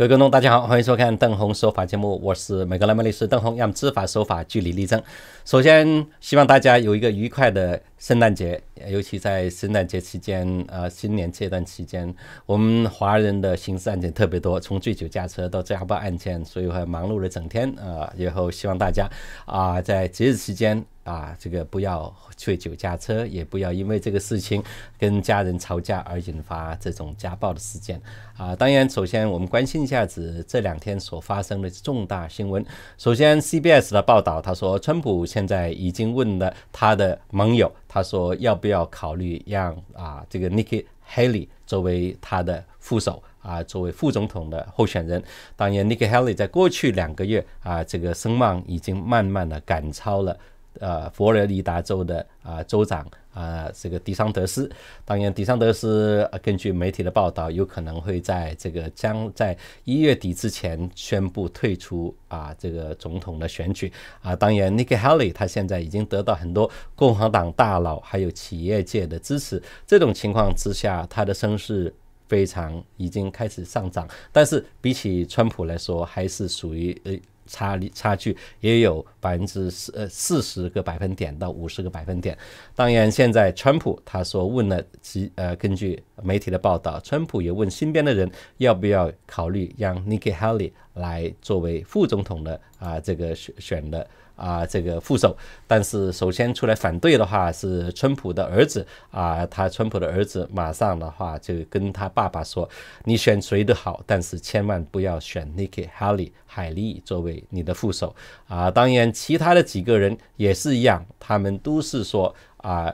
各位观众，大家好，欢迎收看邓红说法节目，我是美格莱曼律师邓红，让知法守法，据理力争。首先，希望大家有一个愉快的圣诞节，尤其在圣诞节期间，呃，新年这段期间，我们华人的刑事案件特别多，从醉酒驾车到家暴案件，所以会忙碌了整天。呃，以后希望大家啊，在节日期间。啊，这个不要醉酒驾车，也不要因为这个事情跟家人吵架而引发这种家暴的事件。啊，当然，首先我们关心一下子这两天所发生的重大新闻。首先，CBS 的报道，他说，川普现在已经问了他的盟友，他说要不要考虑让啊这个 Nikki Haley 作为他的副手，啊，作为副总统的候选人。当然，Nikki Haley 在过去两个月啊，这个声望已经慢慢的赶超了。呃，佛罗里达州的啊州长啊，这个迪桑德斯，当然迪桑德斯根据媒体的报道，有可能会在这个将在一月底之前宣布退出啊这个总统的选举啊。当然，Nikki Haley 他现在已经得到很多共和党大佬还有企业界的支持，这种情况之下，他的声势非常已经开始上涨，但是比起川普来说，还是属于呃。差差距也有百分之四呃四十个百分点到五十个百分点。当然，现在川普他说问了几呃，根据媒体的报道，川普也问身边的人要不要考虑让 Nikki Haley 来作为副总统的啊这个选选的。啊，这个副手，但是首先出来反对的话是川普的儿子啊，他川普的儿子马上的话就跟他爸爸说，你选谁都好，但是千万不要选 Nikki Haley 海莉作为你的副手啊。当然，其他的几个人也是一样，他们都是说啊，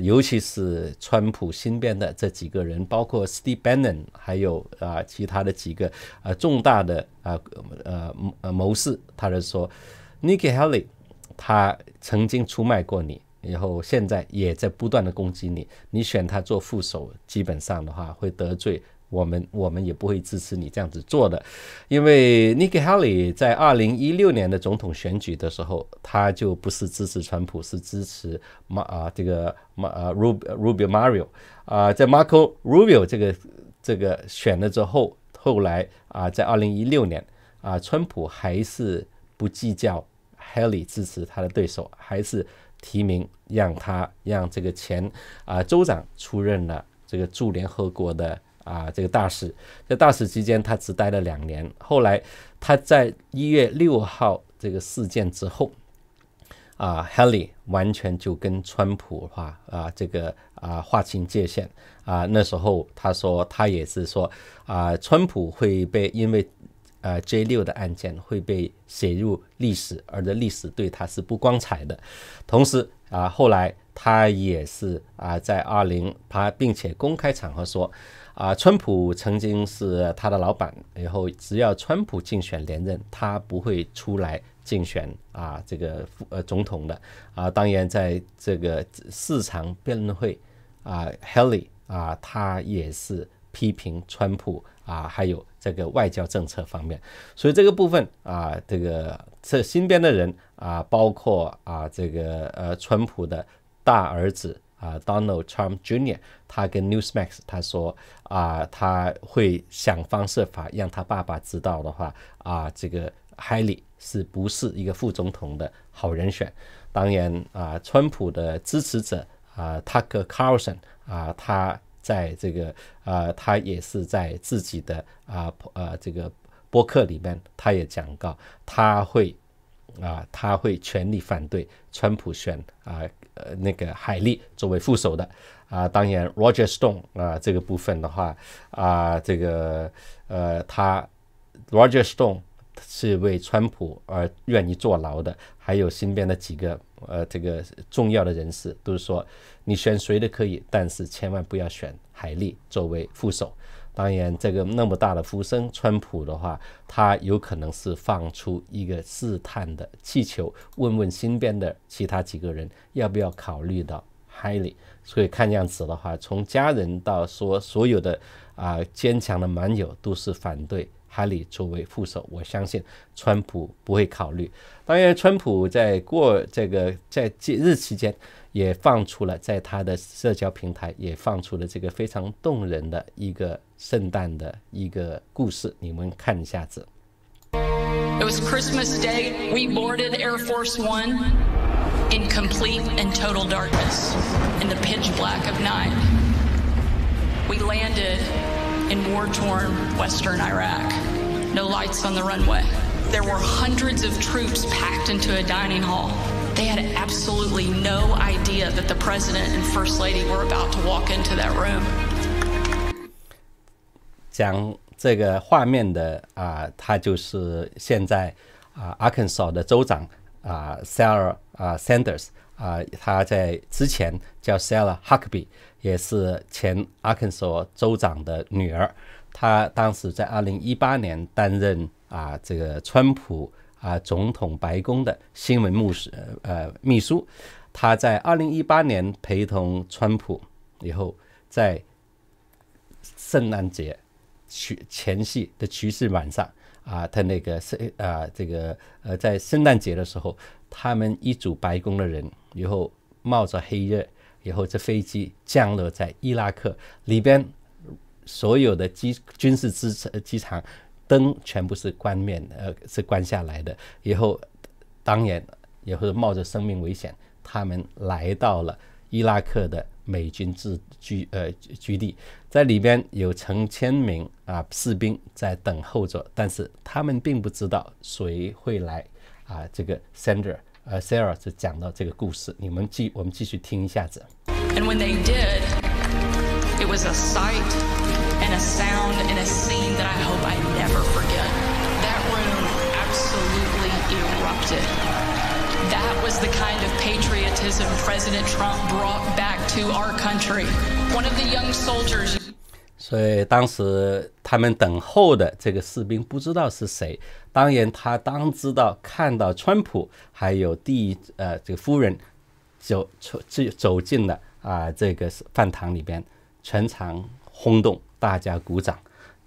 尤其是川普身边的这几个人，包括 Steve Bannon 还有啊其他的几个呃重大的啊呃呃谋士，他是说。Nikki Haley，他曾经出卖过你，然后现在也在不断的攻击你。你选他做副手，基本上的话会得罪我们，我们也不会支持你这样子做的。因为 Nikki Haley 在二零一六年的总统选举的时候，他就不是支持川普，是支持马啊这个马啊 Rub Rubio，啊在 Marco Rubio 这个这个选了之后，后来啊在二零一六年啊川普还是不计较。Haley 支持他的对手，还是提名让他让这个前啊州长出任了这个驻联合国的啊这个大使。在大使期间，他只待了两年。后来他在一月六号这个事件之后，啊 Haley 完全就跟川普话啊这个啊划清界限啊。那时候他说他也是说啊川普会被因为。呃，J 六的案件会被写入历史，而这历史对他是不光彩的。同时啊，后来他也是啊，在二零他并且公开场合说，啊，川普曾经是他的老板，以后只要川普竞选连任，他不会出来竞选啊，这个呃总统的。啊，当然在这个市场辩论会，啊 h e l l y 啊，他也是批评川普啊，还有。这个外交政策方面，所以这个部分啊，这个这新编的人啊，包括啊这个呃川普的大儿子啊 Donald Trump Jr.，他跟 Newsmax 他说啊，他会想方设法让他爸爸知道的话啊，这个 Haley 是不是一个副总统的好人选？当然啊，川普的支持者啊 Tucker Carlson 啊他。在这个啊，他也是在自己的啊啊这个博客里面，他也讲到，他会啊他会全力反对川普选啊呃那个海利作为副手的啊。当然，Roger Stone 啊这个部分的话啊，这个呃他 Roger Stone。是为川普而愿意坐牢的，还有身边的几个呃，这个重要的人士都是说，你选谁都可以，但是千万不要选海利作为副手。当然，这个那么大的呼声，川普的话，他有可能是放出一个试探的气球，问问身边的其他几个人要不要考虑到海利。所以看样子的话，从家人到说所有的啊坚强的盟友都是反对。哈里作为副手，我相信川普不会考虑。当然，川普在过这个在节日期间，也放出了在他的社交平台也放出了这个非常动人的一个圣诞的一个故事，你们看一下子。It was Christmas Day. We boarded Air Force One in complete and total darkness in the pitch black of night. We landed. in war torn western Iraq. No lights on the runway. There were hundreds of troops packed into a dining hall. They had absolutely no idea that the president and first lady were about to walk into that room. 啊，他在之前叫 Sarah Huckabee，也是前阿肯索州长的女儿。她当时在2018年担任啊这个川普啊总统白宫的新闻幕师呃秘书。她在2018年陪同川普以后，在圣诞节前前的除夕晚上啊，他那个是啊这个呃在圣诞节的时候，他们一组白宫的人。然后冒着黑热，然后这飞机降落在伊拉克里边，所有的机军事机场灯全部是关面，呃，是关下来的。以后当然也会冒着生命危险，他们来到了伊拉克的美军驻居呃居地，在里边有成千名啊士兵在等候着，但是他们并不知道谁会来啊，这个 c e n t e r 呃 Sarah when they did, it was a sight and a sound and a scene that I hope I never forget. That room absolutely erupted. That was the kind of patriotism President Trump brought back to our country. One of the young soldiers. 所以当时他们等候的这个士兵不知道是谁，当然他当知道看到川普还有第一呃这个夫人走出进走进了啊这个饭堂里边，全场轰动，大家鼓掌。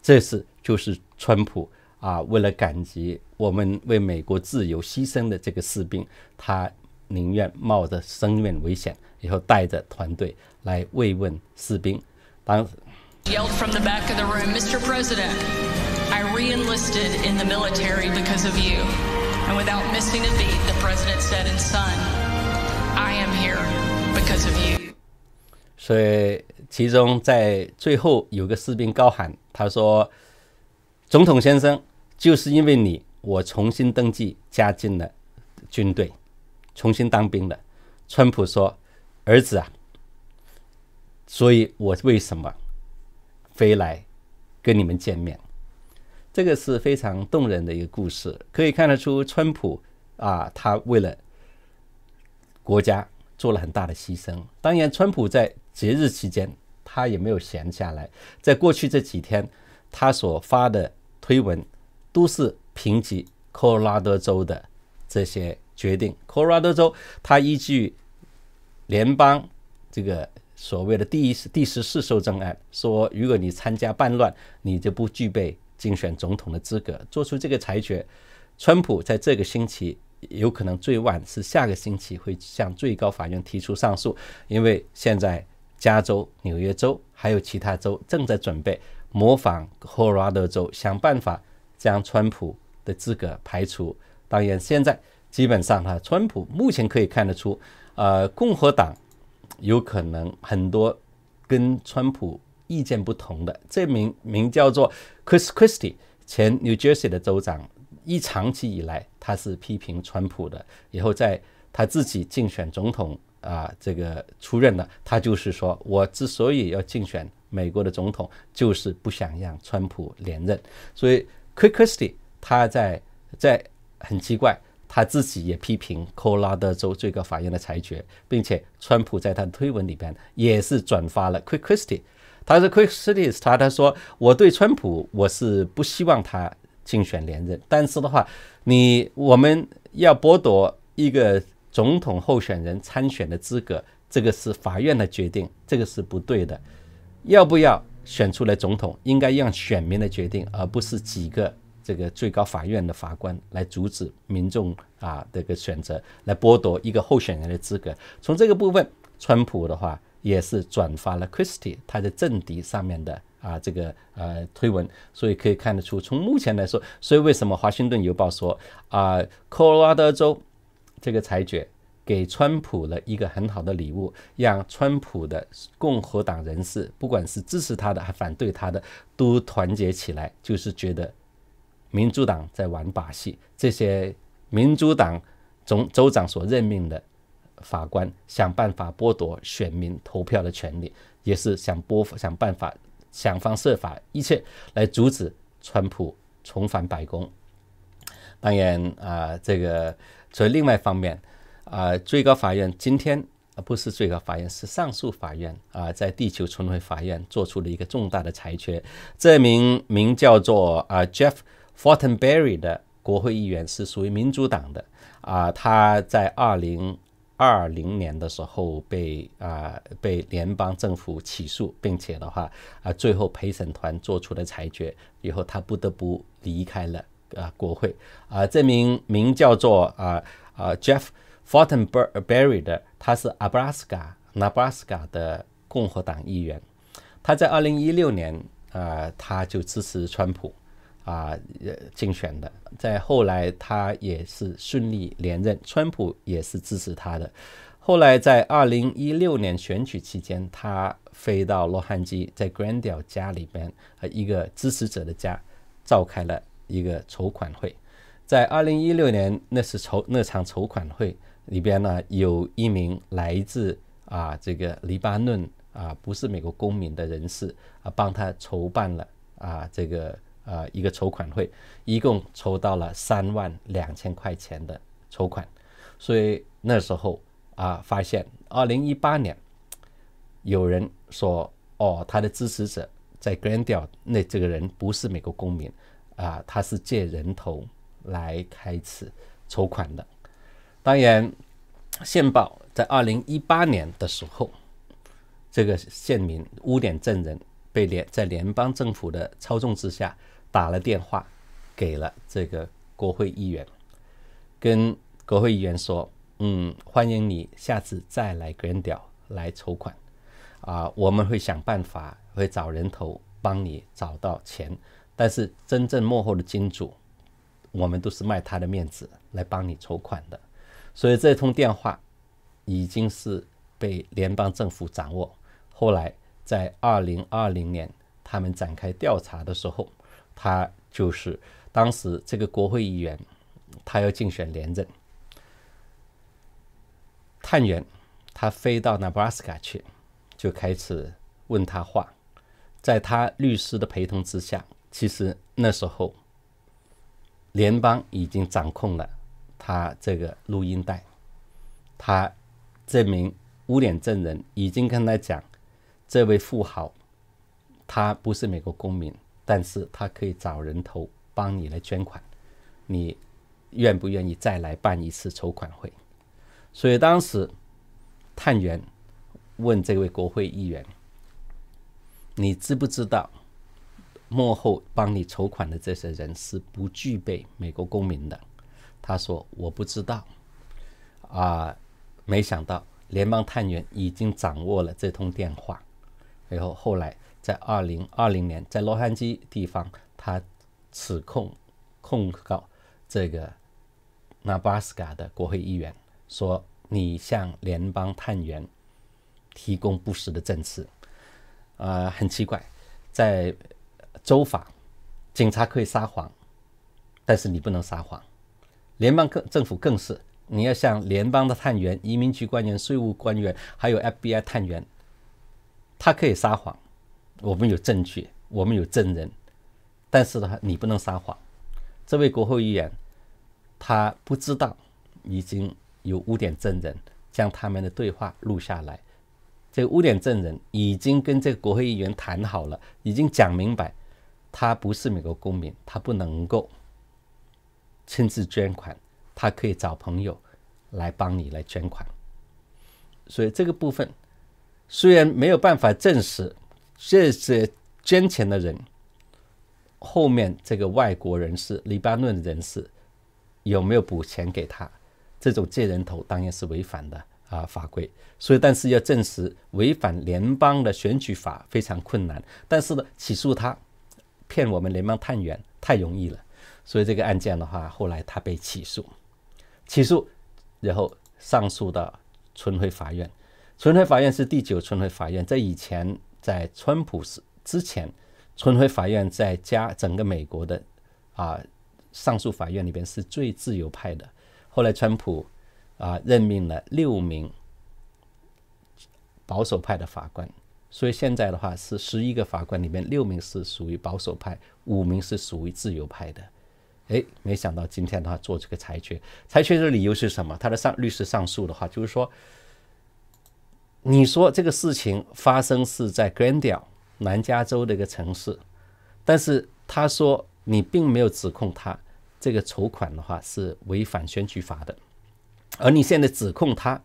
这是就是川普啊，为了感激我们为美国自由牺牲的这个士兵，他宁愿冒着生命危险，以后带着团队来慰问士兵。当 yelled from the back of the room mr president i reenlisted in the military because of you and without missing a beat the president said in son i am here because of you 所以其中在最后有个士兵高喊他说总统先生就是因为你我重新登记加进了军队重新当兵了。”川普说儿子啊所以我为什么飞来跟你们见面，这个是非常动人的一个故事。可以看得出，川普啊，他为了国家做了很大的牺牲。当然，川普在节日期间他也没有闲下来。在过去这几天，他所发的推文都是评级科罗拉多州的这些决定。科罗拉多州他依据联邦这个。所谓的第一四第十四修正案说，如果你参加叛乱，你就不具备竞选总统的资格。做出这个裁决，川普在这个星期有可能最晚是下个星期会向最高法院提出上诉，因为现在加州、纽约州还有其他州正在准备模仿科罗拉多州，想办法将川普的资格排除。当然，现在基本上哈，川普目前可以看得出，呃，共和党。有可能很多跟川普意见不同的，这名名叫做 Chris Christie，前 New Jersey 的州长，一长期以来他是批评川普的，以后在他自己竞选总统啊，这个出任了，他就是说我之所以要竞选美国的总统，就是不想让川普连任，所以 Chris Christie 他在在很奇怪。他自己也批评科罗拉多州最高法院的裁决，并且川普在他的推文里边也是转发了 q u i c k s t e 他是 q u i c k i s t e 他他说我对川普我是不希望他竞选连任，但是的话，你我们要剥夺一个总统候选人参选的资格，这个是法院的决定，这个是不对的。要不要选出来总统，应该让选民的决定，而不是几个。这个最高法院的法官来阻止民众啊，这个选择来剥夺一个候选人的资格。从这个部分，川普的话也是转发了 Christie 他的政敌上面的啊这个呃推文，所以可以看得出，从目前来说，所以为什么华盛顿邮报说啊，科罗拉多州这个裁决给川普了一个很好的礼物，让川普的共和党人士，不管是支持他的还反对他的，都团结起来，就是觉得。民主党在玩把戏，这些民主党总州长所任命的法官想办法剥夺选民投票的权利，也是想剥想办法想方设法一切来阻止川普重返白宫。当然啊，这个所以另外一方面啊，最高法院今天啊，不是最高法院，是上诉法院啊，在地球村会法院做出了一个重大的裁决，这名名叫做啊 Jeff。Fulton Berry 的国会议员是属于民主党的啊，他在二零二零年的时候被啊被联邦政府起诉，并且的话啊，最后陪审团做出的裁决以后，他不得不离开了啊国会啊，这名名叫做啊啊 Jeff Fulton Berry 的，他是阿布拉斯卡 n b r a d a 的共和党议员，他在二零一六年啊，他就支持川普。啊，呃、竞选的。在后来，他也是顺利连任。川普也是支持他的。后来，在二零一六年选举期间，他飞到洛杉矶，在 g r a n d e l 家里边，呃，一个支持者的家，召开了一个筹款会。在二零一六年，那是筹那场筹款会里边呢，有一名来自啊，这个黎巴嫩啊，不是美国公民的人士啊，帮他筹办了啊，这个。呃，一个筹款会，一共筹到了三万两千块钱的筹款，所以那时候啊，发现二零一八年有人说，哦，他的支持者在捐掉，那这个人不是美国公民啊，他是借人头来开始筹款的。当然，线报在二零一八年的时候，这个县民污点证人被联在联邦政府的操纵之下。打了电话，给了这个国会议员，跟国会议员说：“嗯，欢迎你下次再来 g r a n d e l 来筹款，啊，我们会想办法，会找人头帮你找到钱。但是真正幕后的金主，我们都是卖他的面子来帮你筹款的。所以这通电话已经是被联邦政府掌握。后来在2020年，他们展开调查的时候。他就是当时这个国会议员，他要竞选连任。探员他飞到 r a s 斯 a 去，就开始问他话，在他律师的陪同之下，其实那时候联邦已经掌控了他这个录音带，他这名污点证人已经跟他讲，这位富豪他不是美国公民。但是他可以找人头帮你来捐款，你愿不愿意再来办一次筹款会？所以当时探员问这位国会议员：“你知不知道幕后帮你筹款的这些人是不具备美国公民的？”他说：“我不知道。”啊，没想到联邦探员已经掌握了这通电话，然后后来。在二零二零年，在洛杉矶地方，他指控控告这个纳巴斯卡的国会议员说：“你向联邦探员提供不实的证词。”啊，很奇怪，在州法，警察可以撒谎，但是你不能撒谎。联邦更政府更是，你要向联邦的探员、移民局官员、税务官员，还有 FBI 探员，他可以撒谎。我们有证据，我们有证人，但是呢，你不能撒谎。这位国会议员他不知道已经有污点证人将他们的对话录下来。这个污点证人已经跟这个国会议员谈好了，已经讲明白，他不是美国公民，他不能够亲自捐款，他可以找朋友来帮你来捐款。所以这个部分虽然没有办法证实。这些捐钱的人，后面这个外国人士、黎巴嫩人士，有没有补钱给他？这种借人头当然是违反的啊法规。所以，但是要证实违反联邦的选举法非常困难。但是呢，起诉他骗我们联邦探员太容易了。所以这个案件的话，后来他被起诉，起诉，然后上诉到春晖法院。春晖法院是第九春晖法院，在以前。在川普是之前，春晖法院在加整个美国的啊上诉法院里边是最自由派的。后来川普啊任命了六名保守派的法官，所以现在的话是十一个法官里面六名是属于保守派，五名是属于自由派的。哎，没想到今天的话做出个裁决，裁决的理由是什么？他的上律师上诉的话就是说。你说这个事情发生是在 g r a n d i l e 南加州的一个城市，但是他说你并没有指控他这个筹款的话是违反选举法的，而你现在指控他，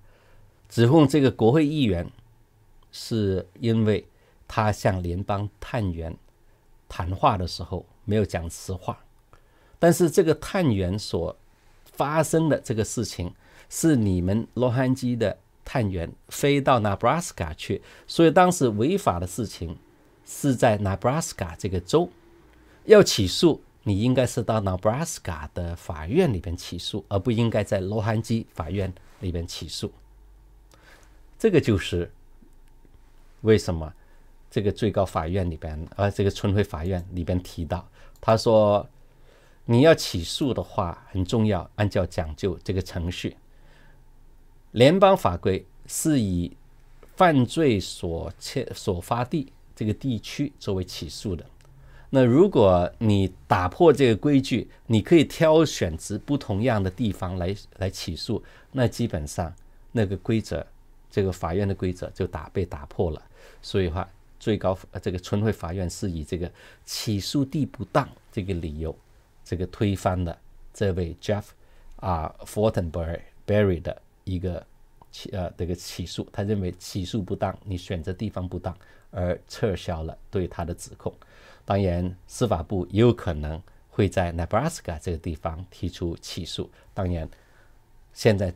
指控这个国会议员，是因为他向联邦探员谈话的时候没有讲实话，但是这个探员所发生的这个事情是你们洛杉矶的。探员飞到 Nebraska 去，所以当时违法的事情是在 Nebraska 这个州要起诉你，应该是到 Nebraska 的法院里边起诉，而不应该在洛杉矶法院里边起诉。这个就是为什么这个最高法院里边，而这个村会法院里边提到，他说你要起诉的话很重要，按照讲究这个程序。联邦法规是以犯罪所切所发地这个地区作为起诉的。那如果你打破这个规矩，你可以挑选值不同样的地方来来起诉。那基本上那个规则，这个法院的规则就打被打破了。所以话，最高这个村会法院是以这个起诉地不当这个理由，这个推翻了这位 Jeff 啊 Fortenberry 的。一个起呃，这个起诉，他认为起诉不当，你选择地方不当，而撤销了对他的指控。当然，司法部也有可能会在 Nebraska 这个地方提出起诉。当然，现在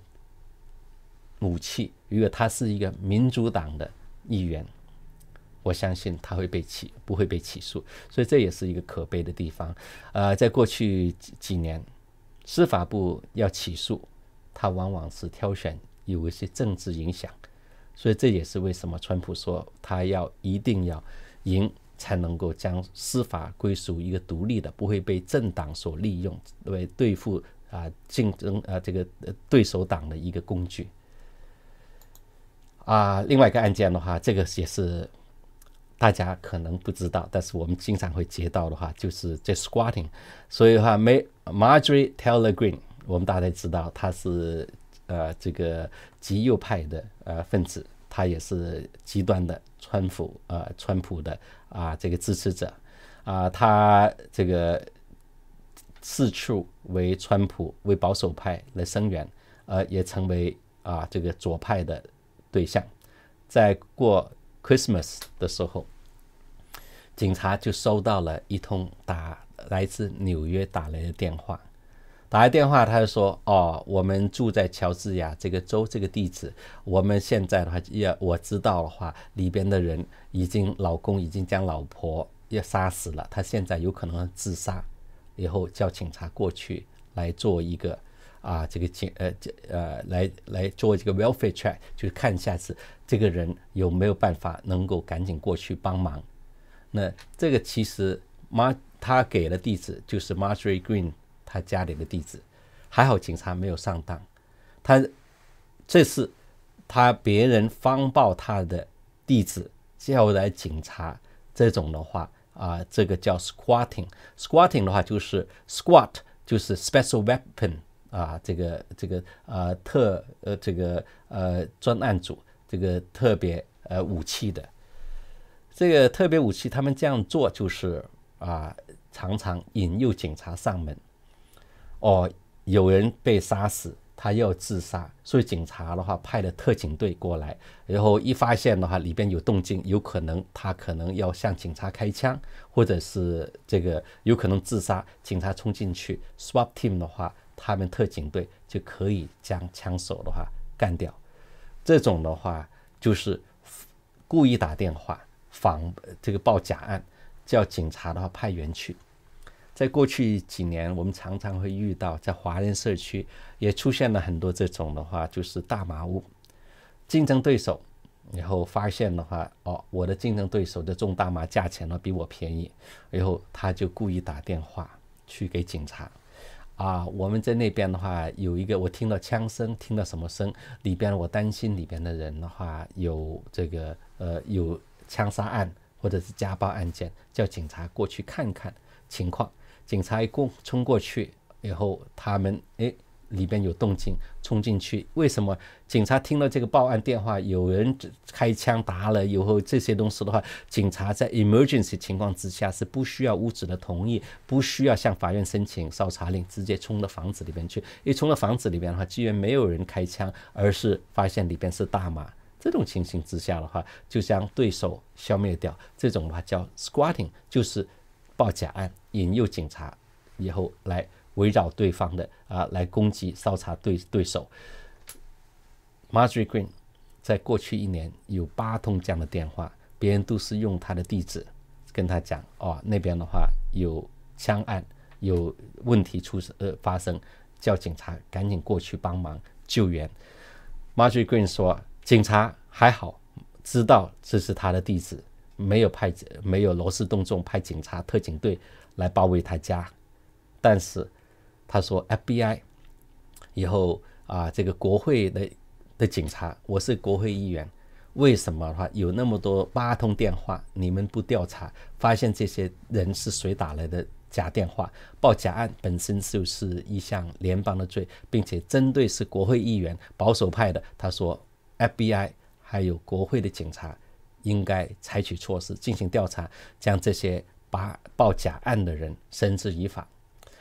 武器，如果他是一个民主党的议员，我相信他会被起，不会被起诉。所以这也是一个可悲的地方。呃，在过去几几年，司法部要起诉。他往往是挑选有一些政治影响，所以这也是为什么川普说他要一定要赢才能够将司法归属一个独立的，不会被政党所利用为对付啊竞争啊这个对手党的一个工具。啊，另外一个案件的话，这个也是大家可能不知道，但是我们经常会接到的话，就是这 squatting，所以的话，Marjorie Taylor Green。我们大家知道，他是呃，这个极右派的呃分子，他也是极端的川普呃川普的啊这个支持者，啊，他这个四处为川普为保守派来声援，呃，也成为啊这个左派的对象。在过 Christmas 的时候，警察就收到了一通打来自纽约打来的电话。打来电话，他就说：“哦，我们住在乔治亚这个州这个地址。我们现在的话，也我知道的话，里边的人已经，老公已经将老婆要杀死了。他现在有可能自杀，以后叫警察过去来做一个啊，这个警呃这呃来来做一个 welfare check，就是看一下子这个人有没有办法能够赶紧过去帮忙。那这个其实妈他给的地址就是 Marjorie Green。”他家里的地址，还好警察没有上当。他这次他别人方报他的地址叫来警察，这种的话啊，这个叫 squatting。squatting 的话就是 squat，就是 special weapon 啊，这个这个呃特呃这个呃专案组这个特别呃武器的。这个特别武器，他们这样做就是啊，常常引诱警察上门。哦，有人被杀死，他要自杀，所以警察的话派了特警队过来，然后一发现的话里边有动静，有可能他可能要向警察开枪，或者是这个有可能自杀，警察冲进去，SWAT team 的话，他们特警队就可以将枪手的话干掉。这种的话就是故意打电话仿这个报假案，叫警察的话派员去。在过去几年，我们常常会遇到在华人社区也出现了很多这种的话，就是大麻屋，竞争对手，然后发现的话，哦，我的竞争对手的种大麻价钱呢比我便宜，然后他就故意打电话去给警察，啊，我们在那边的话有一个，我听到枪声，听到什么声，里边我担心里边的人的话有这个呃有枪杀案或者是家暴案件，叫警察过去看看情况。警察一共冲过去以后，他们哎里边有动静，冲进去。为什么？警察听了这个报案电话，有人开枪打了以后，这些东西的话，警察在 emergency 情况之下是不需要屋主的同意，不需要向法院申请搜查令，直接冲到房子里面去。一冲到房子里面的话，居然没有人开枪，而是发现里边是大麻。这种情形之下的话，就将对手消灭掉。这种的话叫 squatting，就是报假案。引诱警察以后来围绕对方的啊来攻击、搜查对对手。Marjorie Green 在过去一年有八通这样的电话，别人都是用他的地址跟他讲：“哦，那边的话有枪案，有问题出呃发生，叫警察赶紧过去帮忙救援。” Marjorie Green 说：“警察还好，知道这是他的地址，没有派没有罗斯洞中派警察、特警队。”来包围他家，但是他说 FBI 以后啊，这个国会的的警察，我是国会议员，为什么的话有那么多八通电话，你们不调查，发现这些人是谁打来的假电话，报假案本身就是一项联邦的罪，并且针对是国会议员保守派的，他说 FBI 还有国会的警察应该采取措施进行调查，将这些。把报假案的人绳之以法。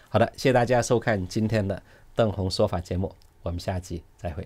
好的，谢谢大家收看今天的邓红说法节目，我们下期再会。